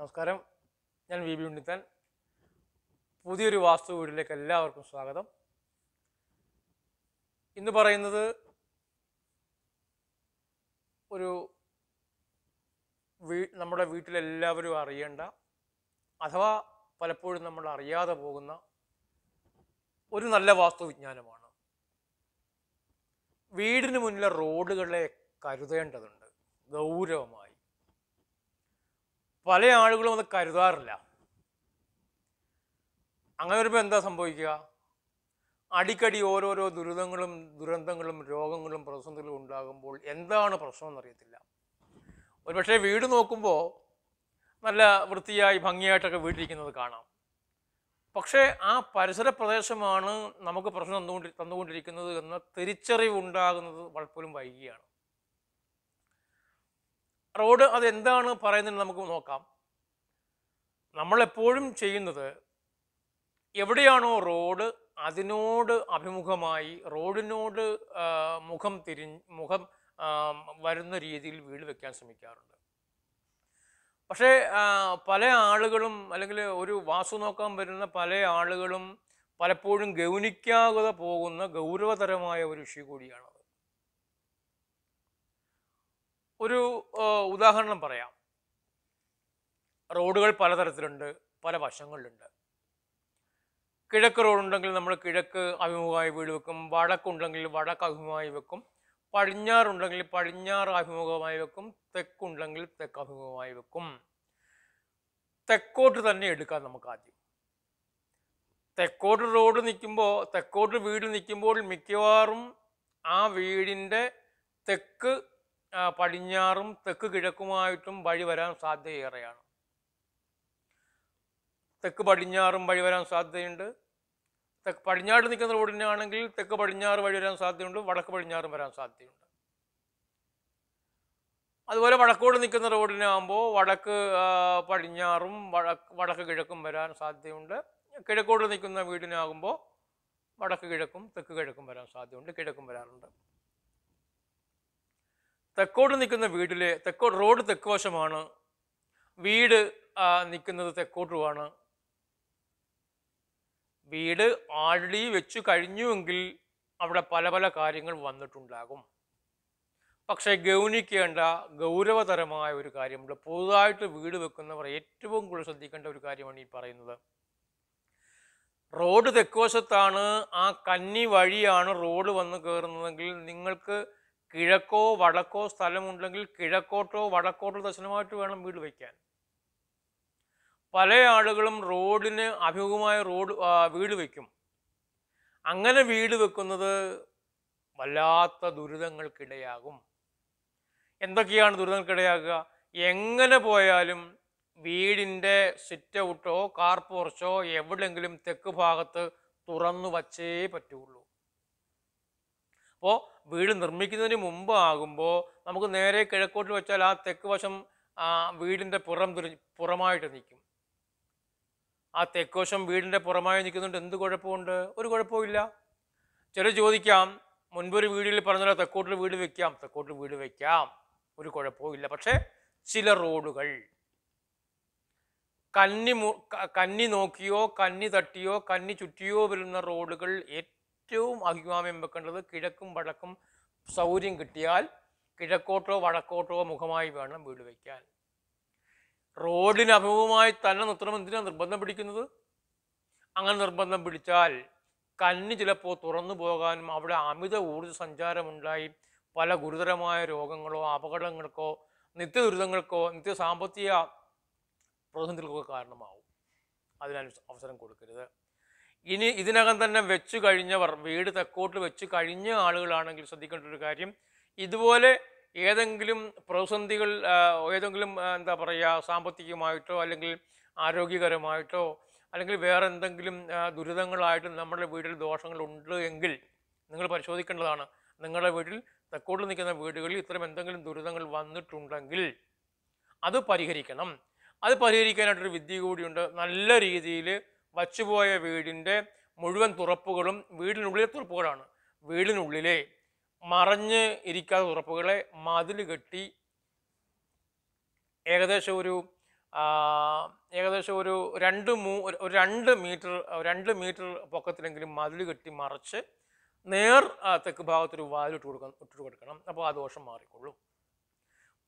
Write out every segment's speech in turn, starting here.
നമസ്കാരം ഞാൻ V B Unnithan പുതിയൊരു വാസ്തു വീടിലേക്ക് എല്ലാവർക്കും സ്വാഗതം ഇന്ന് പറയുന്നത് ഒരു വീ നമ്മുടെ വീട്ടിലെല്ലാവരും അറിയേണ്ട അഥവാ പലപ്പോഴും നമ്മൾ അറിയാതെ പോകുന്ന ഒരു നല്ല വാസ്തുവിജ്ഞാനമാണ് വീടിന് മുന്നിലെ റോഡുകളെ കരുതേണ്ടതുണ്ട് ഗൗരവമായി പല ആളുകളും അത് കരുതാറില്ല അങ്ങനെ വരുമ്പോൾ എന്താ സംഭവിക്കുക അടിക്കടി ഓരോരോ ദുരിതങ്ങളും ദുരന്തങ്ങളും രോഗങ്ങളും പ്രതിസന്ധികളും ഉണ്ടാകുമ്പോൾ എന്താണ് പ്രശ്നം എന്നറിയത്തില്ല ഒരുപക്ഷെ വീട് നോക്കുമ്പോൾ നല്ല വൃത്തിയായി ഭംഗിയായിട്ടൊക്കെ വീട്ടിരിക്കുന്നത് കാണാം പക്ഷേ ആ പരിസര പ്രദേശമാണ് നമുക്ക് പ്രശ്നം തന്നുകൊണ്ടി തന്നുകൊണ്ടിരിക്കുന്നത് എന്ന ഉണ്ടാകുന്നത് പലപ്പോഴും വൈകിയാണ് റോഡ് അതെന്താണ് പറയുന്നത് നമുക്ക് നോക്കാം നമ്മളെപ്പോഴും ചെയ്യുന്നത് എവിടെയാണോ റോഡ് അതിനോട് അഭിമുഖമായി റോഡിനോട് മുഖം തിരി മുഖം വരുന്ന രീതിയിൽ വീട് വെക്കാൻ ശ്രമിക്കാറുണ്ട് പക്ഷേ പല ആളുകളും അല്ലെങ്കിൽ ഒരു വാസു നോക്കാൻ വരുന്ന പല ആളുകളും പലപ്പോഴും ഗൗനിക്കാതെ പോകുന്ന ഗൗരവതരമായ ഒരു വിഷയം കൂടിയാണ് ഒരു ഉദാഹരണം പറയാം റോഡുകൾ പലതരത്തിലുണ്ട് പല വശങ്ങളിലുണ്ട് കിഴക്ക് റോഡുണ്ടെങ്കിൽ നമ്മൾ കിഴക്ക് അഭിമുഖമായി വീട് വെക്കും വടക്കുണ്ടെങ്കിൽ വടക്ക് അഭിമുഖമായി വെക്കും പടിഞ്ഞാറുണ്ടെങ്കിൽ പടിഞ്ഞാറ് അഭിമുഖമായി വെക്കും തെക്കുണ്ടെങ്കിൽ തെക്ക് അഭിമുഖമായി വെക്കും തെക്കോട്ട് തന്നെ എടുക്കാം നമുക്ക് ആദ്യം തെക്കോട്ട് റോഡ് നിൽക്കുമ്പോൾ തെക്കോട്ട് വീട് നിൽക്കുമ്പോൾ മിക്കവാറും ആ വീടിൻ്റെ തെക്ക് പടിഞ്ഞാറും തെക്ക് കിഴക്കുമായിട്ടും വഴി വരാൻ സാധ്യതയേറെയാണ് തെക്ക് പടിഞ്ഞാറും വഴി വരാൻ സാധ്യതയുണ്ട് തെക്ക് പടിഞ്ഞാറ് നിൽക്കുന്ന റോഡിനാണെങ്കിൽ തെക്ക് പടിഞ്ഞാറ് വഴി വരാൻ സാധ്യതയുണ്ട് വടക്ക് പടിഞ്ഞാറും വരാൻ സാധ്യതയുണ്ട് അതുപോലെ വടക്കോട് നിൽക്കുന്ന റോഡിനാകുമ്പോൾ വടക്ക് പടിഞ്ഞാറും വടക്ക് വടക്ക് കിഴക്കും വരാൻ സാധ്യതയുണ്ട് കിഴക്കോട് നിൽക്കുന്ന വീടിനാകുമ്പോൾ വടക്ക് കിഴക്കും തെക്ക് കിഴക്കും വരാൻ സാധ്യതയുണ്ട് കിഴക്കും വരാറുണ്ട് തെക്കോട്ട് നിൽക്കുന്ന വീട്ടിൽ തെക്കോട് റോഡ് തെക്കുവശമാണ് വീട് നിൽക്കുന്നത് തെക്കോട്ടുമാണ് വീട് ആൾറെഡി വെച്ചു കഴിഞ്ഞുവെങ്കിൽ അവിടെ പല പല കാര്യങ്ങൾ വന്നിട്ടുണ്ടാകും പക്ഷേ ഗൗനിക്കേണ്ട ഗൗരവതരമായ ഒരു കാര്യമുണ്ട് പുതുതായിട്ട് വീട് വെക്കുന്നവർ ഏറ്റവും കൂടുതൽ ശ്രദ്ധിക്കേണ്ട ഒരു കാര്യമാണ് ഈ പറയുന്നത് റോഡ് തെക്കുവശത്താണ് ആ കന്നി വഴിയാണ് റോഡ് വന്ന് കയറുന്നതെങ്കിൽ നിങ്ങൾക്ക് കിഴക്കോ വടക്കോ സ്ഥലമുണ്ടെങ്കിൽ കിഴക്കോട്ടോ വടക്കോട്ടോ ദർശനമായിട്ട് വേണം വീട് വയ്ക്കാൻ പല ആളുകളും റോഡിന് അഭിമുഖമായ റോഡ് വീട് വയ്ക്കും അങ്ങനെ വീട് വെക്കുന്നത് വല്ലാത്ത ദുരിതങ്ങൾക്കിടയാകും എന്തൊക്കെയാണ് ദുരിതങ്ങൾക്കിടയാകുക എങ്ങനെ പോയാലും വീടിൻ്റെ സിറ്റ് ഔട്ടോ കാർ പോർച്ചോ എവിടെയെങ്കിലും തെക്ക് ഭാഗത്ത് തുറന്നു വച്ചേ പറ്റുള്ളൂ അപ്പോൾ വീട് നിർമ്മിക്കുന്നതിന് മുമ്പ് ആകുമ്പോൾ നമുക്ക് നേരെ കിഴക്കോട്ട് വെച്ചാൽ ആ തെക്ക് വശം ആ വീടിൻ്റെ പുറം തിരി പുറമായിട്ട് നിൽക്കും ആ തെക്ക് വശം വീടിൻ്റെ പുറമായി നിൽക്കുന്നുണ്ട് എന്ത് കുഴപ്പമുണ്ട് ഒരു കുഴപ്പമില്ല ചിലർ ചോദിക്കാം മുൻപൊരു വീടിൽ പറഞ്ഞല്ലോ തെക്കോട്ടിൽ വീട് വെക്കാം തെക്കോട്ടിൽ വീട് വെക്കാം ഒരു കുഴപ്പവും ഇല്ല പക്ഷേ ചില റോഡുകൾ കന്നി കന്നി നോക്കിയോ കന്നി തട്ടിയോ കന്നി ചുറ്റിയോ വരുന്ന റോഡുകൾ ഏറ്റവും ഏറ്റവും അഭിമാമ്യം വെക്കേണ്ടത് കിഴക്കും വടക്കും സൗകര്യം കിട്ടിയാൽ കിഴക്കോട്ടോ വടക്കോട്ടോ മുഖമായി വേണം വീട് വയ്ക്കാൻ റോഡിന് അഭിമുഖമായി തന്നെ നിർത്തണം എന്തിനാണ് നിർബന്ധം പിടിക്കുന്നത് അങ്ങനെ നിർബന്ധം പിടിച്ചാൽ കന്നി ചിലപ്പോൾ തുറന്നു പോകാനും അവിടെ അമിത ഊർജ്ജ സഞ്ചാരമുണ്ടായി പല ഗുരുതരമായ രോഗങ്ങളോ അപകടങ്ങൾക്കോ നിത്യ ദുരിതങ്ങൾക്കോ നിത്യ സാമ്പത്തിക പ്രതിസന്ധികൾക്കോ കാരണമാവും അതിനനുസ അവസരം കൊടുക്കരുത് ഇനി ഇതിനകം തന്നെ വെച്ചു കഴിഞ്ഞവർ വീട് തെക്കോട്ട് വെച്ചു കഴിഞ്ഞ ആളുകളാണെങ്കിൽ ശ്രദ്ധിക്കേണ്ട ഒരു കാര്യം ഇതുപോലെ ഏതെങ്കിലും പ്രതിസന്ധികൾ ഏതെങ്കിലും എന്താ പറയുക സാമ്പത്തികമായിട്ടോ അല്ലെങ്കിൽ ആരോഗ്യകരമായിട്ടോ അല്ലെങ്കിൽ വേറെ എന്തെങ്കിലും ദുരിതങ്ങളായിട്ടും നമ്മുടെ വീട്ടിൽ ദോഷങ്ങളുണ്ട് എങ്കിൽ നിങ്ങൾ പരിശോധിക്കേണ്ടതാണ് നിങ്ങളുടെ വീട്ടിൽ തെക്കോട്ട് നിൽക്കുന്ന വീടുകളിൽ ഇത്തരം എന്തെങ്കിലും ദുരിതങ്ങൾ വന്നിട്ടുണ്ടെങ്കിൽ അത് പരിഹരിക്കണം അത് പരിഹരിക്കാനായിട്ടൊരു വിദ്യ കൂടിയുണ്ട് നല്ല രീതിയിൽ വച്ചുപോയ വീടിൻ്റെ മുഴുവൻ തുറപ്പുകളും വീടിനുള്ളിലെ തുറപ്പുകളാണ് വീടിനുള്ളിലെ മറഞ്ഞ് ഇരിക്കാത്ത തുറപ്പുകളെ മതിൽ കെട്ടി ഏകദേശം ഒരു ഏകദേശം ഒരു രണ്ട് മൂ ഒരു രണ്ട് മീറ്റർ രണ്ട് മീറ്റർ പൊക്കത്തിലെങ്കിലും മതിൽ കെട്ടി മറച്ച് നേർ തെക്ക് ഭാഗത്തൊരു വാലിട്ട് കൊടുക്കണം ഇട്ടിട്ട് കൊടുക്കണം അപ്പോൾ ആ ദോഷം മാറിക്കൊള്ളൂ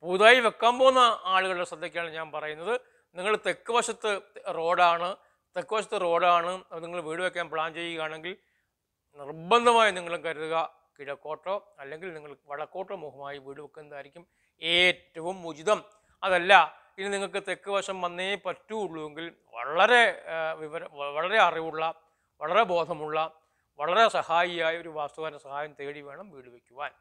പുതുതായി വെക്കാൻ പോകുന്ന ആളുകളുടെ ശ്രദ്ധയ്ക്കാണ് ഞാൻ പറയുന്നത് നിങ്ങൾ തെക്ക് വശത്ത് റോഡാണ് തെക്കുവശത്ത് റോഡാണ് അത് നിങ്ങൾ വീട് വെക്കാൻ പ്ലാൻ ചെയ്യുകയാണെങ്കിൽ നിർബന്ധമായി നിങ്ങൾ കരുതുക കിഴക്കോട്ടോ അല്ലെങ്കിൽ നിങ്ങൾ വടക്കോട്ടോ മുഖമായി വീട് വെക്കുന്നതായിരിക്കും ഏറ്റവും ഉചിതം അതല്ല ഇനി നിങ്ങൾക്ക് തെക്ക് വശം വന്നേ പറ്റുള്ളൂ എങ്കിൽ വളരെ വിവര വളരെ അറിവുള്ള വളരെ ബോധമുള്ള വളരെ സഹായിയായ ഒരു വാസ്തുവാൻ്റെ സഹായം തേടി വേണം വീട് വയ്ക്കുവാൻ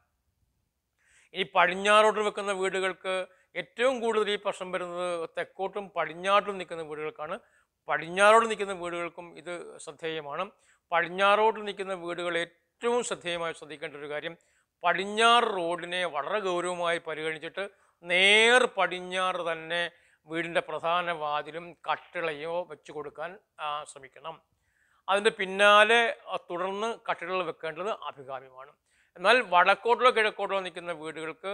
ഇനി പടിഞ്ഞാറോട്ട് വെക്കുന്ന വീടുകൾക്ക് ഏറ്റവും കൂടുതൽ ഈ പ്രശ്നം വരുന്നത് തെക്കോട്ടും പടിഞ്ഞാട്ടും നിൽക്കുന്ന വീടുകൾക്കാണ് പടിഞ്ഞാറോട് നിൽക്കുന്ന വീടുകൾക്കും ഇത് ശ്രദ്ധേയമാണ് പടിഞ്ഞാറോട് നിൽക്കുന്ന വീടുകൾ ഏറ്റവും ശ്രദ്ധേയമായി ശ്രദ്ധിക്കേണ്ട ഒരു കാര്യം പടിഞ്ഞാറ് റോഡിനെ വളരെ ഗൗരവമായി പരിഗണിച്ചിട്ട് നേർ പടിഞ്ഞാറ് തന്നെ വീടിൻ്റെ പ്രധാന വാതിലും കട്ടിളയോ വെച്ച് കൊടുക്കാൻ ശ്രമിക്കണം അതിൻ്റെ പിന്നാലെ തുടർന്ന് കട്ടിടകൾ വെക്കേണ്ടത് അഭികാമ്യമാണ് എന്നാൽ വടക്കോട്ടോ കിഴക്കോട്ടോ നിൽക്കുന്ന വീടുകൾക്ക്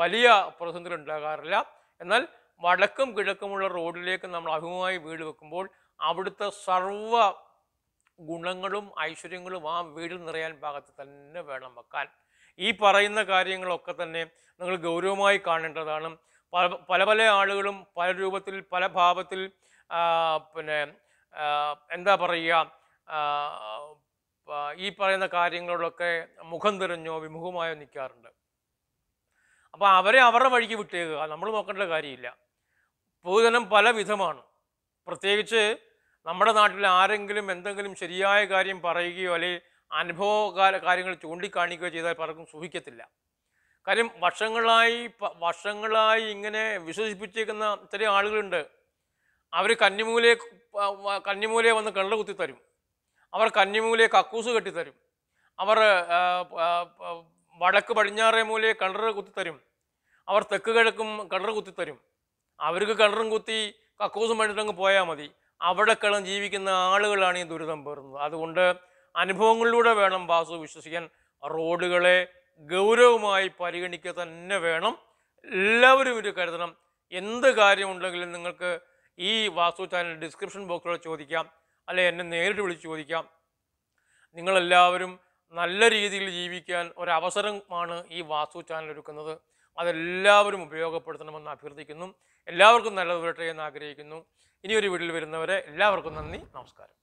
വലിയ പ്രതിസന്ധികൾ ഉണ്ടാകാറില്ല എന്നാൽ വടക്കും കിഴക്കുമുള്ള റോഡിലേക്ക് നമ്മൾ അഭിമുഖമായി വീട് വെക്കുമ്പോൾ അവിടുത്തെ സർവ ഗുണങ്ങളും ഐശ്വര്യങ്ങളും ആ വീട് നിറയാൻ ഭാഗത്ത് തന്നെ വേണം വെക്കാൻ ഈ പറയുന്ന കാര്യങ്ങളൊക്കെ തന്നെ നിങ്ങൾ ഗൗരവമായി കാണേണ്ടതാണ് പല പല ആളുകളും പല രൂപത്തിൽ പല ഭാവത്തിൽ പിന്നെ എന്താ പറയുക ഈ പറയുന്ന കാര്യങ്ങളോടൊക്കെ മുഖം തിരഞ്ഞോ വിമുഖമായോ നിൽക്കാറുണ്ട് അപ്പോൾ അവരെ അവരുടെ വഴിക്ക് വിട്ടേക്കുക നമ്മൾ നോക്കേണ്ട കാര്യമില്ല പൊതുജനം പല വിധമാണ് പ്രത്യേകിച്ച് നമ്മുടെ നാട്ടിൽ ആരെങ്കിലും എന്തെങ്കിലും ശരിയായ കാര്യം പറയുകയോ അല്ലെങ്കിൽ അനുഭവ കാര്യങ്ങൾ ചൂണ്ടിക്കാണിക്കുകയോ ചെയ്താൽ പലർക്കും സൂഹിക്കത്തില്ല കാര്യം വർഷങ്ങളായി വർഷങ്ങളായി ഇങ്ങനെ വിശ്വസിപ്പിച്ചേക്കുന്ന ചില ആളുകളുണ്ട് അവർ കന്നിമൂലയെ കന്നിമൂലയെ വന്ന് കള്ള കുത്തിത്തരും അവർ കന്നിമൂലയെ കക്കൂസ് കെട്ടിത്തരും അവർ വടക്ക് പടിഞ്ഞാറേ മൂലയെ കള്ളറ് കുത്തിത്തരും അവർ തെക്ക് കിഴക്കും കള്ളറ് കുത്തിത്തരും അവർക്ക് കിണറും കുത്തി കക്കൂസും പണിട്ടങ്ങ് പോയാൽ മതി അവിടെ കിളം ജീവിക്കുന്ന ആളുകളാണ് ഈ ദുരിതം പേറുന്നത് അതുകൊണ്ട് അനുഭവങ്ങളിലൂടെ വേണം വാസു വിശ്വസിക്കാൻ റോഡുകളെ ഗൗരവമായി പരിഗണിക്കുക തന്നെ വേണം എല്ലാവരും ഇത് കരുതണം എന്ത് കാര്യമുണ്ടെങ്കിലും നിങ്ങൾക്ക് ഈ വാസു ചാനൽ ഡിസ്ക്രിപ്ഷൻ ബോക്സിലൂടെ ചോദിക്കാം അല്ലെ എന്നെ നേരിട്ട് വിളിച്ച് ചോദിക്കാം നിങ്ങളെല്ലാവരും നല്ല രീതിയിൽ ജീവിക്കാൻ ഒരവസരമാണ് ഈ വാസു ചാനൽ ഒരുക്കുന്നത് അതെല്ലാവരും ഉപയോഗപ്പെടുത്തണമെന്ന് അഭ്യർത്ഥിക്കുന്നു എല്ലാവർക്കും നല്ലത് വരട്ടെ എന്ന് ആഗ്രഹിക്കുന്നു ഇനിയൊരു വീട്ടിൽ വരുന്നവരെ എല്ലാവർക്കും നന്ദി നമസ്കാരം